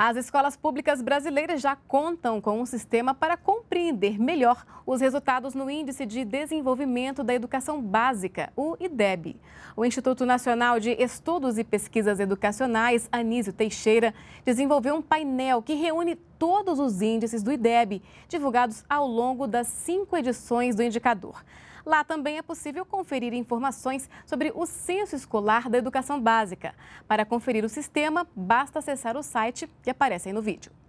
As escolas públicas brasileiras já contam com um sistema para compreender melhor os resultados no Índice de Desenvolvimento da Educação Básica, o IDEB. O Instituto Nacional de Estudos e Pesquisas Educacionais, Anísio Teixeira, desenvolveu um painel que reúne todos os índices do IDEB, divulgados ao longo das cinco edições do indicador. Lá também é possível conferir informações sobre o Censo Escolar da Educação Básica. Para conferir o sistema, basta acessar o site que aparece aí no vídeo.